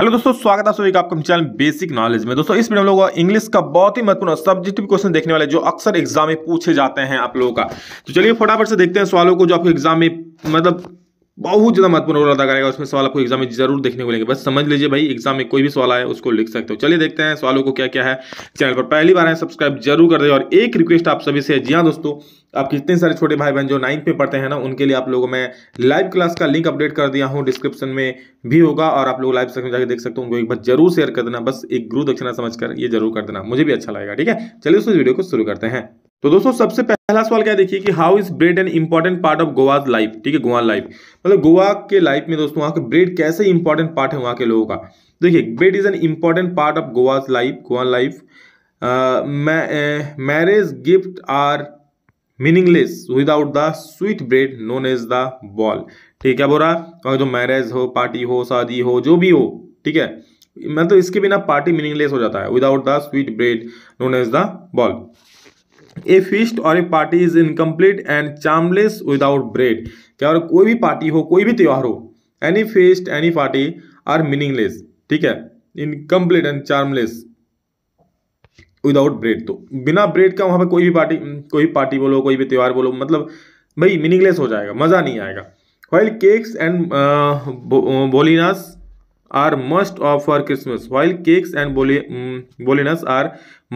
Hello दोस्तों स्वागत है सभी का आपका चैनल बेसिक नॉलेज में दोस्तों इस वीडियो में लोग इंग्लिश का बहुत ही महत्वपूर्ण सब्जेक्टिव क्वेश्चन देखने वाले जो अक्सर एग्जाम में पूछे जाते हैं आप लोगों का तो चलिए फटाफट से देखते हैं सवालों को जो आपके एग्जाम में मतलब बहुत ज़्यादा महत्वपूर्ण रोल अदा करेगा उसमें सवाल आपको एग्जाम में जरूर देखने को मिलेंगे बस समझ लीजिए भाई एग्जाम में कोई भी सवाल आए उसको लिख सकते हो चलिए देखते हैं सवालों को क्या क्या है चैनल पर पहली बार है सब्सक्राइब जरूर कर दे और एक रिक्वेस्ट आप सभी से जी हाँ दोस्तों आप कितने सारे छोटे भाई बहन जो नाइन्थ में पढ़ते हैं ना उनके लिए आप लोगों में लाइव क्लास का लिंक अपडेट कर दिया हूँ डिस्क्रिप्शन में भी होगा और आप लोग लाइव सेक्शन में जाकर देख सकते हो उनको एक बार जरूर शेयर कर देना बस एक गुरु दक्षिणा समझ कर ये जरूर कर देना मुझे भी अच्छा लगेगा ठीक है चलिए उस वीडियो को शुरू करते हैं तो दोस्तों सबसे पहला सवाल क्या देखिए कि how is bread an important part of Goa's life ठीक है गोवा लाइफ मतलब गोवा के लाइफ में दोस्तों वहां के ब्रेड कैसे इंपॉर्टेंट पार्ट है वहां के लोगों का देखिए bread is an important part of Goa's life Goa life marriage gift are meaningless without the sweet bread known as the bol ठीक है बोरा और जो मैरिज हो पार्टी हो शादी हो जो भी हो ठीक है मतलब इसके बिना पार्टी मीनिंगलेस हो जाता है without the sweet bread known as the bol a feast और a party is incomplete and charmless without bread क्या और कोई भी पार्टी हो कोई भी त्यौहार हो any feast any party are meaningless ठीक है incomplete and charmless without bread तो बिना ब्रेड का वहां पर कोई भी पार्टी हम्म, कोई पार्टी बोलो कोई भी त्यौहार बोलो मतलब भाई मीनिंगलेस हो जाएगा मज़ा नहीं आएगा while cakes and bolinhas are must of for Christmas while cakes and bolinhas are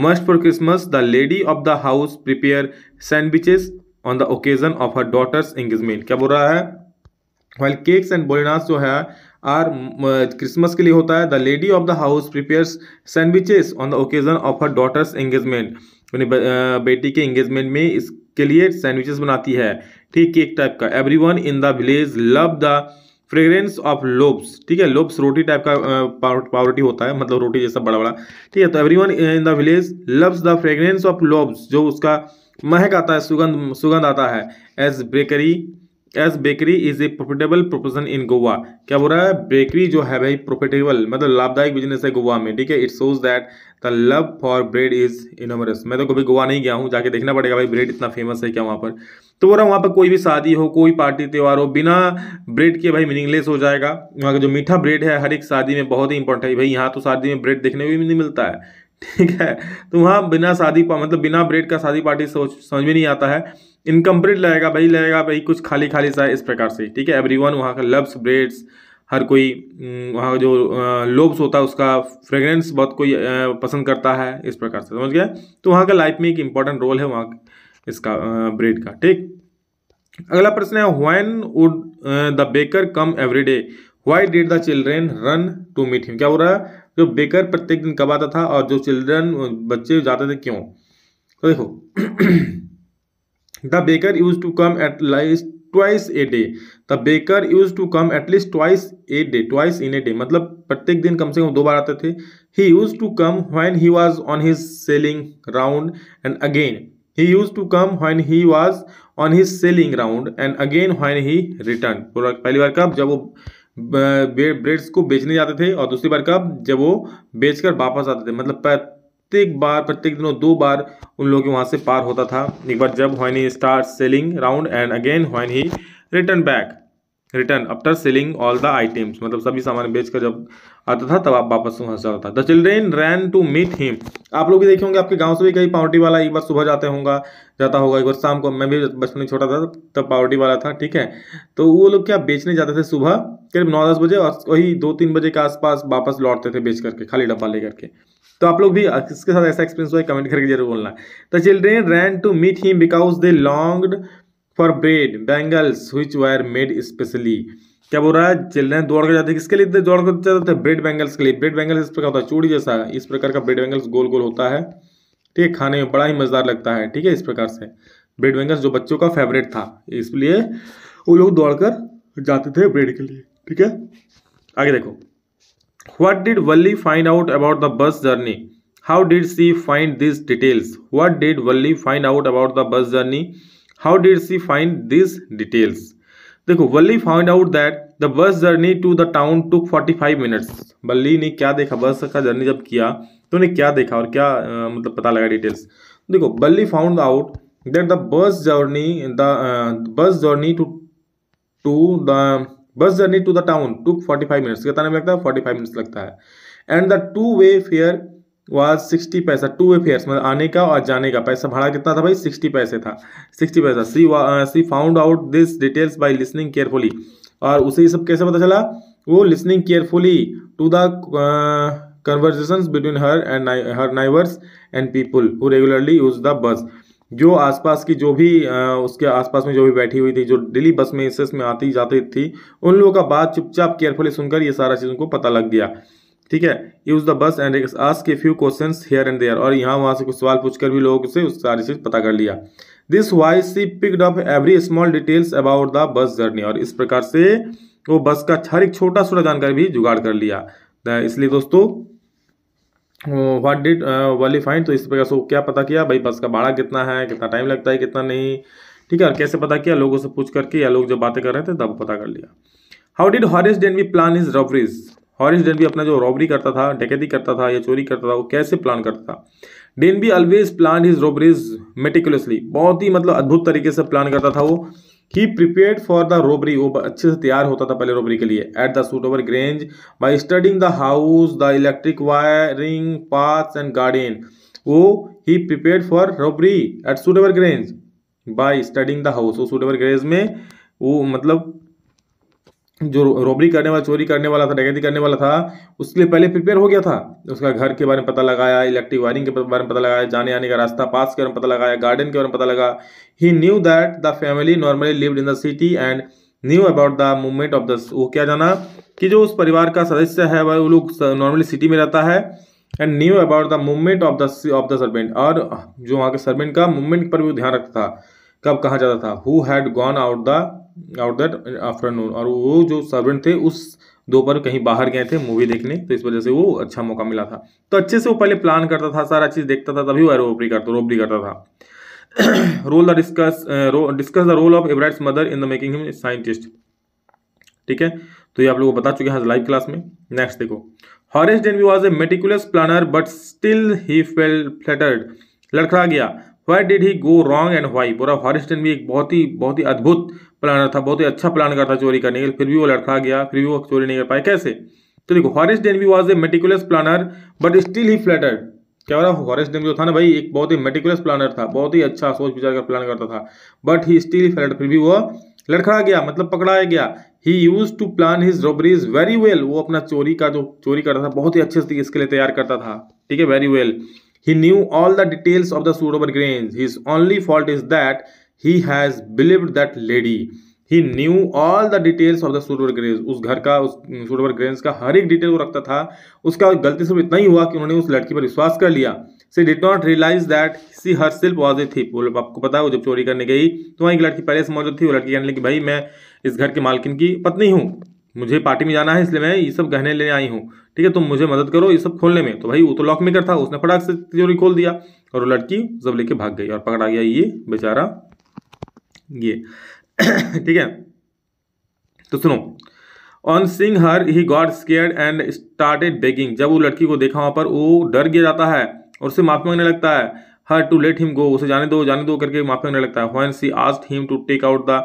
must for Christmas the lady of the house prepare sandwiches on the occasion of her daughter's engagement क्या बोल रहा है वाइल केक्स एंड बोलिनस जो है are Christmas mm, uh, के लिए होता है the lady of the house prepare sandwiches on the occasion of her daughter's engagement यानी uh, बेटी के एंगेजमेंट में इसके लिए सैंडविचेस बनाती है ठीक केक टाइप का everyone in the village love the fragrance of loaves ठीक है लोब्स रोटी टाइप का पावरोटी होता है मतलब रोटी जैसा बड़ा बड़ा ठीक है तो everyone in the village loves the fragrance of loaves जो उसका महक आता है सुगंध सुगंध आता है as bakery as bakery is a profitable proposition in Goa क्या बोल रहा है बेकरी जो है भाई प्रोफिटेबल मतलब लाभदायक बिजनेस है गोवा में ठीक है it shows that the love for bread is enormous मैं तो कभी गोवा नहीं गया हूँ जाके देखना पड़ेगा भाई ब्रेड इतना फेमस है क्या वहाँ पर तो बोल रहा वहाँ पर कोई भी शादी हो कोई पार्टी त्यौहार हो बिना ब्रेड के भाई मीनिंगलेस हो जाएगा वहाँ का जो मीठा ब्रेड है हर एक शादी में बहुत ही इंपॉर्टेंट है भाई यहाँ तो शादी में ब्रेड देखने को भी नहीं मिलता है ठीक है तो वहाँ बिना शादी मतलब बिना ब्रेड का शादी पार्टी सोच समझ में नहीं आता है इनकम्प्लीट लगेगा भाई लगेगा भाई कुछ खाली खाली सा इस प्रकार से ठीक है एवरी वन वहाँ का लव्स ब्रेड्स हर कोई वहाँ जो लोब्स होता है उसका फ्रेगरेंस बहुत कोई पसंद करता है इस प्रकार से समझ गया तो वहाँ का लाइफ में एक इम्पॉर्टेंट रोल है वहाँ इसका ब्रेड का ठीक अगला प्रश्न है when would the baker come every day why did the children run to meet him क्या हो रहा है जो बेकर प्रत्येक दिन कब आता था और जो चिल्ड्रन बच्चे जाते थे क्यों तो देखो the baker use to come at least twice a day the baker use to come at least twice a day twice in a day मतलब प्रत्येक दिन कम से कम दो बार आते थे he use to come when he was on his selling round and again he used to come when he was on his selling round and again when he returned पहली बार कब जब वो ब्रेड्स को बेचने जाते थे और दूसरी बार कब जब वो बेचकर वापस आते थे मतलब प्रत्येक बार प्रत्येक दिनों दो बार उन लोगों के वहाँ से पार होता था एक बार जब when he start selling round and again when he return back return after selling all the items मतलब सभी सामान बेचकर जब आता था तब आप वापस वहाँ से आता था the children ran to meet him आप लोग भी देखे होंगे आपके गांव से भी कहीं पावर्टी वाला एक बार सुबह जाते होगा जाता होगा एक बार शाम को मैं भी बचपन में छोटा था तब पावर्टी वाला था ठीक है तो वो लोग क्या बेचने जाते थे सुबह करीब नौ दस बजे और वही दो तीन बजे के आसपास वापस लौटते थे बेच करके खाली डब्बा लेकर के तो आप लोग भी इसके साथ ऐसा एक्सपीरियंस हुआ कमेंट करके जरूर बोलना the children ran to meet him because they longed for bread bangles which were made specially क्या बोल रहा है चिल्ड्रेन दौड़ कर जाते हैं किसके लिए दौड़ कर जाते हैं तो ब्रेड बैंगल्स के लिए ब्रेड बैंगल्स इस प्रकार होता है चूड़ी जैसा इस प्रकार का ब्रेड बैंगल्स गोल गोल होता है ठीक है खाने में बड़ा ही मज़ेदार लगता है ठीक है इस प्रकार से ब्रेड बैंगल्स जो बच्चों का फेवरेट था इसलिए वो लोग दौड़ कर जाते थे ब्रेड के लिए ठीक है आगे देखो what did Valli find out about the bus journey how did she find this details what did Valli find out about the bus journey how did she find this details देखो Valli found out that the bus journey to the town to forty five minutes Valli ने क्या देखा बस का journey जब किया तो उन्हें क्या देखा और क्या आ, मतलब पता लगा डिटेल्स देखो Valli found out that the bus journey the bus journey to to the bus journey to the town took forty five minutes कितना टाइम लगता है फोर्टी फाइव मिनट्स लगता है and the two way fare was sixty paisa two way fares मतलब आने का और जाने का पैसा भाड़ा कितना था भाई सिक्सटी पैसे था sixty paisa she she found out this details by listening carefully और उसे ये सब कैसे पता चला वो listening carefully to the conversation between her and her neighbours and people who regularly use the bus जो आसपास की जो भी आ, uh, उसके आसपास में जो भी बैठी हुई थी जो डेली बस में इसस में आती जाती थी उन लोगों का बात चुपचाप केयरफुली सुनकर ये सारा चीज़ उनको पता लग गया ठीक है use the bus and ask a few question here and there और यहाँ वहाँ से कुछ सवाल पूछकर भी लोगों से उस सारी चीज़ पता कर लिया this ways she picked up every small details about the bus journey और इस प्रकार से वो बस का हर एक छोटा छोटा जानकारी भी जुगाड़ कर लिया इसलिए दोस्तों व्हाट डिड वाली फाइंड तो इस प्रकार से क्या पता किया भाई बस का भाड़ा कितना है कितना टाइम लगता है कितना नहीं ठीक है और कैसे पता किया लोगों से पूछ करके या लोग जब बातें कर रहे थे तब पता कर लिया how did Horace Danby plan his robberies Horace Danby अपना जो रॉबरी करता था डकैती करता था या चोरी करता था वो कैसे प्लान करता था Danby always plan his robberies meticulously बहुत ही मतलब अद्भुत तरीके से प्लान करता था वो he prepare for the robbery वो अच्छे से तैयार होता था पहले रोबरी के लिए at the Shotover Grange by studying the house the electric wiring path and garden वो he prepare for robbery at Shotover Grange by studying the house वो सूट ओवर ग्रेंज में वो मतलब जो robbery करने वाला चोरी करने वाला था डकैती करने वाला था उसके लिए पहले प्रिपेयर हो गया था उसका घर के बारे में पता लगाया इलेक्ट्रिक वायरिंग के बारे में पता लगाया जाने आने का रास्ता पास के बारे में पता लगाया गार्डन के बारे में पता लगा he knew that the family normally lived in the city and knew about the movement of the वो क्या जाना कि जो उस परिवार का सदस्य है वह वो लोग नॉर्मली सिटी में रहता है and knew about the movement of the of the servant और जो वहाँ के सर्वेंट का मूवमेंट पर भी ध्यान रखता था कब कहाँ जाता था who had gone out the out that afternoon और वो जो सर्वेंट थे उस दोपहर कहीं बाहर गए थे मूवी देखने तो इस वजह से वो अच्छा मौका मिला था तो अच्छे से वो पहले प्लान करता था सारा चीज़ देखता था तभी वो एरोपरी करता रोबरी करता था role the discuss discuss the role of Ebright's mother in the making him scientist ठीक है तो ये आप लोगों को बता चुके हैं लाइव क्लास में नेक्स्ट देखो Horace Danby was a meticulous planner but still he fail faltered लड़खड़ा गया why did he go wrong and why पूरा फॉरेस्टन भी एक बहुत ही बहुत ही अद्भुत प्लानर था बहुत ही अच्छा प्लान करता चोरी करने के लिए फिर भी वो लड़का गया फिर भी वो चोरी नहीं कर पाया कैसे तो देखो Danby was a meticulous planner but still he faltered क्या रहा डेन जो तो था ना भाई एक बहुत ही मेटिकुलस प्लानर था बहुत ही अच्छा सोच विचार कर प्लान करता था बट ही स्टिल फ्लैटर फिर भी वो लड़खड़ा गया मतलब पकड़ाया गया he use to plan his robberies very well वो अपना चोरी का जो चोरी करता था बहुत ही अच्छे तरीके इसके लिए तैयार करता था ठीक है very well well. He knew all the details of the Sudober Grange. His only fault is that he has believed that lady. He knew all the details of the सूटवर ग्रेज उस घर का उस सूटवर ग्रेज का हर एक डिटेल वो रखता था उसका गलती सिर्फ इतना ही हुआ कि उन्होंने उस लड़की पर विश्वास कर लिया she did not realise that she herself was a thief वो आपको पता है वो जब चोरी करने गई तो वहाँ एक लड़की पहले से मौजूद थी वो लड़की कहने लगी भाई मैं इस घर की मालकिन की पत्नी हूँ मुझे पार्टी में जाना है इसलिए मैं ये सब गहने लेने आई हूँ ठीक है तुम मुझे मदद करो ये सब खोलने में तो भाई वो तो लॉक मेकर था उसने फटाक से तिजोरी खोल दिया और वो लड़की सब लेके भाग गई और पकड़ा गया ये बेचारा ये ठीक है तो सुनो on seeing her he got scared and started begging जब वो लड़की को देखा वहाँ पर वो डर गया जाता है और उसे माफी मांगने लगता है her to let him go उसे जाने दो जाने दो करके माफी मांगने लगता है when she asked him to take out the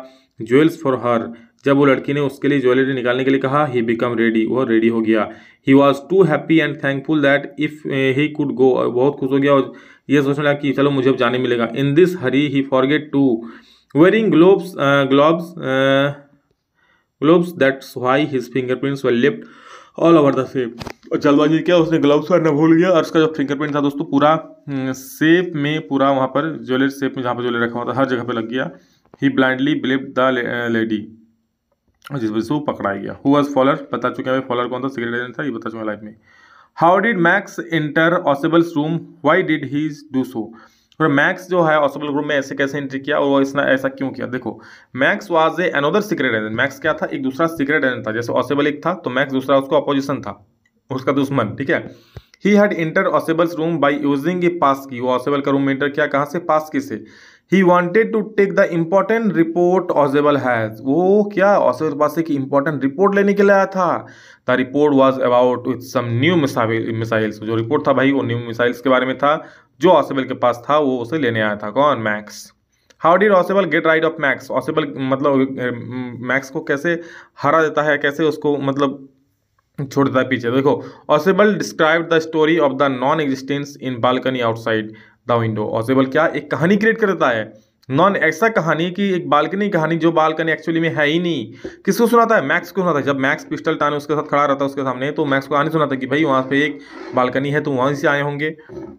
jewels for her जब वो लड़की ने उसके लिए ज्वेलरी निकालने के लिए कहा ही बिकम रेडी वह रेडी हो गया he was too happy and thankful that if he could go बहुत खुश हो गया और ये सोचने लगा कि चलो मुझे अब जाने मिलेगा in this hurry he forgot to wearing gloves gloves gloves that's why his fingerprints were left all over the और जल्दबाजी क्या उसने ग्लव्स पहनना भूल गया और उसका जो फिंगरप्रिंट था दोस्तों पूरा सेफ hmm, में पूरा वहाँ पर ज्वेलरी सेफ में जहाँ पर ज्वेलरी रखा हुआ था हर जगह पर लग गया he blindly believed the lady जिस वजह से वो पकड़ा गया हु वॉज फॉलर बता चुके हैं फॉलर कौन था सीक्रेट था ये बता चुके हैं लाइफ में how did Max enter Ausable's room why did he do so और मैक्स जो है ऑसिबल रूम में ऐसे कैसे एंट्री किया और वो इसने ऐसा क्यों किया देखो Max was a another secret agent Max क्या था एक दूसरा सीक्रेट एजेंट था जैसे ऑसिबल एक था तो मैक्स दूसरा उसका अपोजिशन था उसका दुश्मन ठीक है he had enter Ausable's room by using a pass key वो ऑसिबल का रूम में इंटर किया कहाँ से पास की से he wanted to take the important report Ausable has वो क्या ऑसेबल के पास एक इम्पोर्टेंट रिपोर्ट लेने के लिए आया था the report was about with some new missiles जो रिपोर्ट था भाई वो न्यू मिसाइल्स के बारे में था जो ऑसेबल के पास था वो उसे लेने आया था कौन Max how did Ausable get rid of Max Ausable मतलब मैक्स को कैसे हरा देता है कैसे उसको मतलब छोड़ देता है पीछे देखो Ausable describe the story of the non existence in balcony outside the window और क्या एक कहानी क्रिएट कर देता है नॉन ऐसा कहानी कि एक बालकनी कहानी जो बालकनी एक्चुअली में है ही नहीं किसको सुनाता है मैक्स को सुनाता है जब मैक्स पिस्टल टाने उसके साथ खड़ा रहता है उसके सामने तो मैक्स को कहानी सुनाता है कि भाई वहाँ पे एक बालकनी है तो वहीं से आए होंगे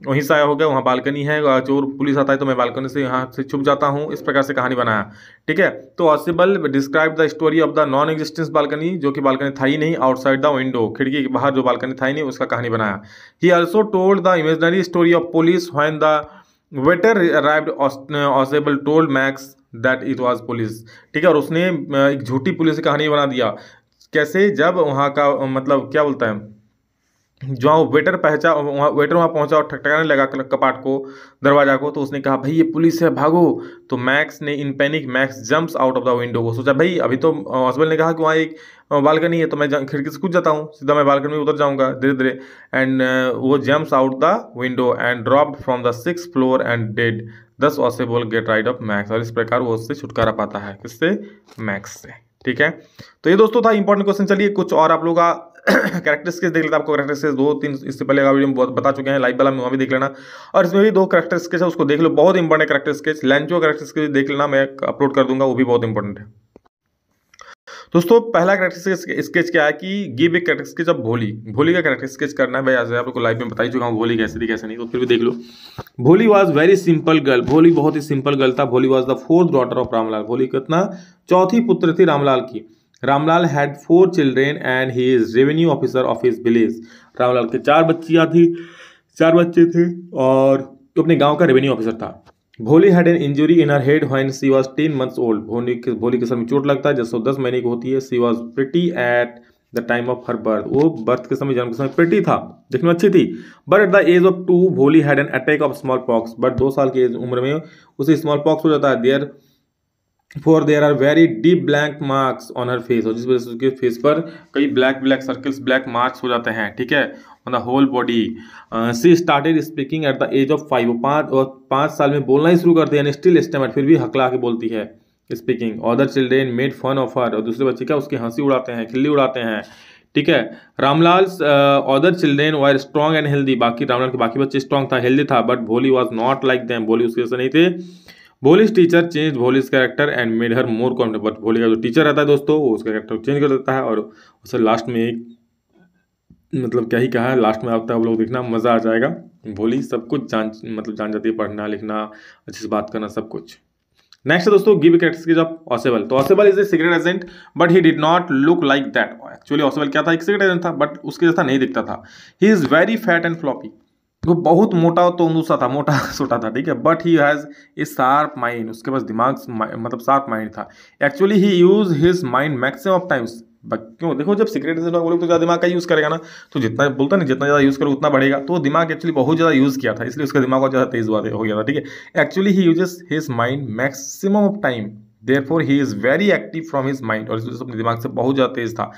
वहीं से आया होगा वहाँ बालकनी है चोर पुलिस आता है तो मैं बालकनी से यहाँ से छुप जाता हूँ इस प्रकार से कहानी बनाया ठीक है तो Ausable describe the story of the non existence balcony जो कि बालकनी था ही नहीं आउटसाइड द विंडो खिड़की के बाहर जो बालकनी था ही नहीं उसका कहानी बनाया he also told the imaginary story of police when the waiter arrived Ausable told Max that it was police ठीक है और उसने अं, एक झूठी पुलिस की कहानी बना दिया कैसे जब वहाँ का मतलब क्या बोलता है वो वेटर पहचा वहाँ वेटर वहाँ पहुँचा और ठकठकाने लगा कपाट को दरवाजा को तो उसने कहा भाई ये पुलिस है भागो तो मैक्स ने in panic Max jumps out of the window को सोचा भाई अभी तो हॉस्बल ने कहा कि वहाँ एक बालकनी है तो मैं खिड़की से कूद जाता हूँ सीधा मैं बालकनी में उतर जाऊँगा धीरे धीरे एंड वो jumps out the window and drop from the six floor and dead thus Ausable get rid of Max और इस प्रकार वो उससे छुटकारा पाता है किससे मैक्स से ठीक है तो ये दोस्तों था इंपॉर्टेंट क्वेश्चन चलिए कुछ और आप लोग का करेक्टरिस्टिक्स देख लेते आपको करेक्टरिस्टिक्स दो तीन इससे पहले का वीडियो बता चुके हैं लाइव वाला में वहाँ भी देख लेना और इसमें भी दो करेक्टर स्केच है उसको देख लो बहुत important character sketch Lencho character sketch देख लेना मैं अपलोड कर दूंगा वो भी बहुत इंपॉर्टेंट है दोस्तों पहला करेक्टर स्केच क्या है कि give a character sketch of Bholi Bholi का करेक्टर स्केच करना है भाई आज आपको लाइव में बताई चुका हूँ भोली कैसे थी कैसे नहीं तो फिर भी देख लो भोली वॉज वेरी सिंपल गर्ल भोली बहुत ही सिंपल गर्ल था Bholi was the fourth daughter of Ramlal Bholi कितना चौथी पुत्र थी रामलाल की Ramlal had four children and he is revenue officer of his village Ramlal के चार बच्चियाँ थी चार बच्चे थे और तो अपने गांव का रेवेन्यू ऑफिसर था Bholi had an injury in her head when she was ten months old Bholi के भोली के समय चोट लगता है जैसे दस महीने की होती है she was pretty at the time of her birth वो बर्थ के समय जन्म के समय प्रिटी था देखने में अच्छी थी but at the age of two Bholi had an attack of smallpox but दो साल की उम्र में उसे स्मॉल पॉक्स हो जाता है therefore there are very deep black marks on her face और जिस वजह से उसके फेस पर कई black black circles black marks हो जाते हैं ठीक है on the whole body she started speaking at the age of five वो पाँच और पाँच साल में बोलना ही शुरू करते हैं स्टिल स्टेमर फिर भी हकला के बोलती है speaking other children made fun of her और दूसरे बच्चे क्या उसकी हंसी उड़ाते हैं खिल्ली उड़ाते हैं ठीक है Ramlal other children were strong and healthy बाकी रामलाल के बाकी बच्चे स्ट्रॉन्ग था हेल्दी था बट भोली वॉज नॉट लाइक दैम भोली उसके जैसे नहीं थे Bholi's teacher change Bholi's character and made her more confident Bholi का जो टीचर रहता है दोस्तों वो उसका कैरेक्टर चेंज कर देता है और उसे लास्ट में एक मतलब क्या ही कहा है लास्ट में तक आप लोग देखना मज़ा आ जाएगा भोली सब कुछ जान मतलब जान जाती है पढ़ना लिखना अच्छे से बात करना सब कुछ नेक्स्ट है दोस्तों गिव कैरेक्टर्स की जॉब ऑसेबल तो Ausable is a secret agent but he did not look like that actually Ausable क्या था एक सीक्रेट एजेंट था बट उसके जैसा नहीं दिखता था he is very fat and floppy वो बहुत मोटा तो मूसा था मोटा छोटा था ठीक है but he has a sharp mind उसके पास दिमाग मतलब शार्प माइंड था actually he use his mind maximum of times क्यों देखो जब सिगरेट से तो ज़्यादा दिमाग का यूज़ करेगा ना तो जितना बोलता नहीं जितना ज़्यादा यूज़ करो उतना बढ़ेगा तो दिमाग एक्चुअली बहुत ज़्यादा यूज़ किया था इसलिए उसका दिमाग बहुत ज़्यादा तेज़ हुआ हो गया था ठीक है actually he uses his mind maximum of time therefore he is very active from his mind और इसलिए अपने दिमाग से बहुत ज़्यादा तेज था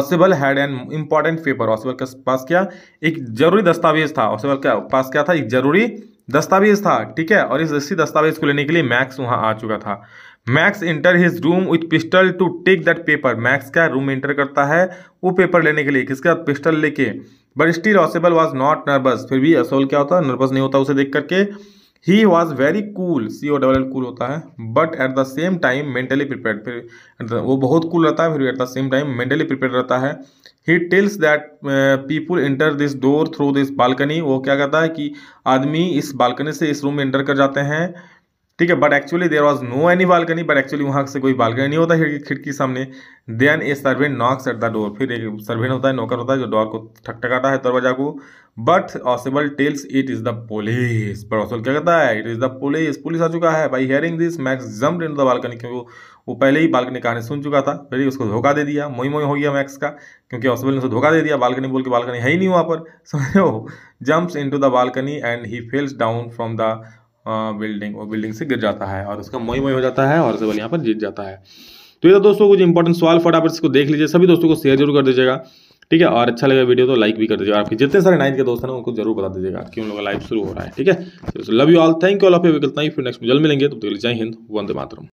Ausable had an important paper Ausable के पास क्या एक जरूरी दस्तावेज था ऑसिबल के पास क्या था एक जरूरी दस्तावेज था ठीक है और इस इसी दस्तावेज को लेने के लिए मैक्स वहाँ आ चुका था Max enter his room with pistol to take that paper Max क्या रूम एंटर करता है वो पेपर लेने के लिए किसके साथ पिस्टल लेके but still Ausable was not nervous फिर भी असोल क्या होता है नर्वस नहीं होता उसे देख करके he was very cool C O double L cool होता है but at the same time mentally prepare फिर वो बहुत कूल रहता है फिर at the same time mentally prepare रहता है he tells that people enter this door through this balcony वो क्या कहता है कि आदमी इस बालकनी से इस रूम में इंटर कर जाते हैं ठीक है but actually there was no any balcony but actually वहाँ से कोई बालकनी नहीं होता है खिड़की सामने then a servant knocks at the door फिर एक सर्वेंट होता है नौकर होता है जो डोर को ठकठकाता है दरवाजा को but Ausable tells it is the police but Ausable क्या कहता है it is the police police आ चुका है by hearing this Max jump in the balcony क्योंकि वो पहले ही बालकनी कहानी सुन चुका था फिर उसको धोखा दे दिया मोई मोई हो गया मैक्स का क्योंकि ऑसिबल ने उसको धोखा दे दिया बालकनी बोल के बालकनी है ही नहीं वहाँ पर समझो jumps into the balcony and he falls down from the building वो बिल्डिंग से गिर जाता है और उसका मोई मोई हो जाता है और सिवल यहाँ पर जीत जाता है तो ये दोस्तों कुछ इंपॉर्टेंट सवाल फटाफट इसको देख लीजिए सभी दोस्तों को शेयर जरूर कर दीजिएगा ठीक है और अच्छा लगेगा वीडियो तो लाइक भी कर दीजिएगा आपके जितने सारे नाइन के दोस्त हैं उनको जरूर बता दीजिएगा कि उन लोगों का लाइव शुरू हो रहा है ठीक है love you all thank you all of you विकल्प नेक्स्ट में जल्द मिलेंगे तो जय हिंद वंदे मातरम